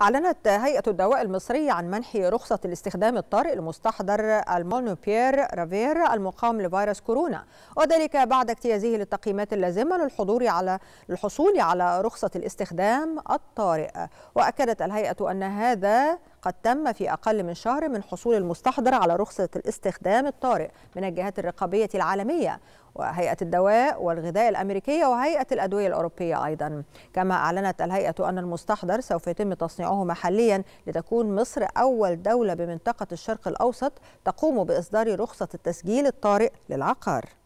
أعلنت هيئة الدواء المصرية عن منح رخصة الاستخدام الطارئ لمستحضر المونوبير رافير المقام لفيروس كورونا وذلك بعد اجتيازه للتقييمات اللازمة للحضور على الحصول على رخصة الاستخدام الطارئ وأكدت الهيئة أن هذا قد تم في أقل من شهر من حصول المستحضر على رخصة الاستخدام الطارئ من الجهات الرقابية العالمية وهيئة الدواء والغذاء الأمريكية وهيئة الأدوية الأوروبية أيضا كما أعلنت الهيئة أن المستحضر سوف يتم تصنيعه محليا لتكون مصر أول دولة بمنطقة الشرق الأوسط تقوم بإصدار رخصة التسجيل الطارئ للعقار